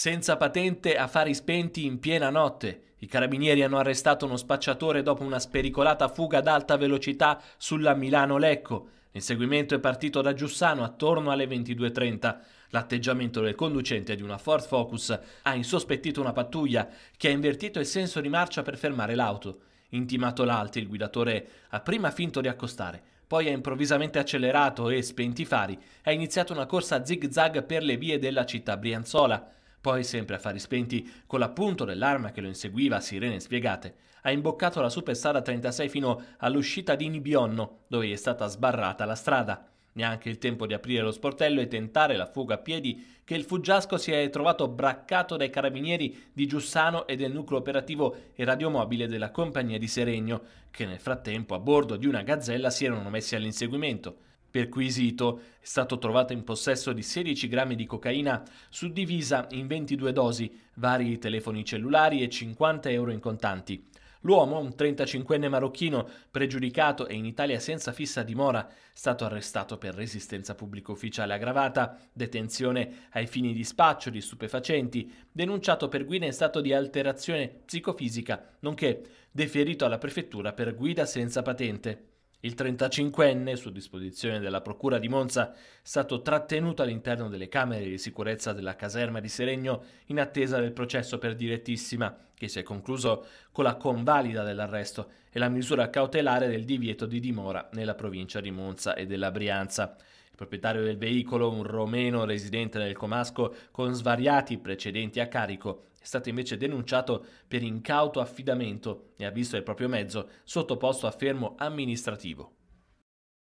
Senza patente, a fari spenti in piena notte. I carabinieri hanno arrestato uno spacciatore dopo una spericolata fuga ad alta velocità sulla Milano-Lecco. L'inseguimento è partito da Giussano attorno alle 22.30. L'atteggiamento del conducente di una Ford Focus ha insospettito una pattuglia che ha invertito il senso di marcia per fermare l'auto. Intimato l'alti, il guidatore ha prima finto di accostare, poi ha improvvisamente accelerato e, spenti i fari, ha iniziato una corsa zig-zag per le vie della città brianzola. Poi, sempre a fari spenti, con l'appunto dell'arma che lo inseguiva a sirene spiegate, ha imboccato la superstrada 36 fino all'uscita di Nibionno, dove gli è stata sbarrata la strada. Neanche il tempo di aprire lo sportello e tentare la fuga a piedi che il fuggiasco si è trovato braccato dai carabinieri di Giussano e del nucleo operativo e radiomobile della compagnia di Seregno, che nel frattempo a bordo di una gazzella si erano messi all'inseguimento. Perquisito, è stato trovato in possesso di 16 grammi di cocaina suddivisa in 22 dosi, vari telefoni cellulari e 50 euro in contanti. L'uomo, un 35enne marocchino pregiudicato e in Italia senza fissa dimora, è stato arrestato per resistenza pubblico ufficiale aggravata, detenzione ai fini di spaccio di stupefacenti, denunciato per guida in stato di alterazione psicofisica, nonché deferito alla prefettura per guida senza patente. Il 35enne, su disposizione della Procura di Monza, è stato trattenuto all'interno delle camere di sicurezza della caserma di Seregno in attesa del processo per direttissima, che si è concluso con la convalida dell'arresto e la misura cautelare del divieto di dimora nella provincia di Monza e della Brianza proprietario del veicolo, un romeno residente nel Comasco con svariati precedenti a carico, è stato invece denunciato per incauto affidamento e ha visto il proprio mezzo sottoposto a fermo amministrativo.